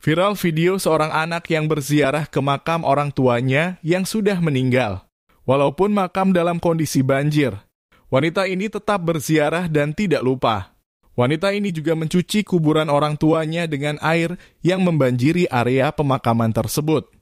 Viral video seorang anak yang berziarah ke makam orang tuanya yang sudah meninggal. Walaupun makam dalam kondisi banjir, wanita ini tetap berziarah dan tidak lupa. Wanita ini juga mencuci kuburan orang tuanya dengan air yang membanjiri area pemakaman tersebut.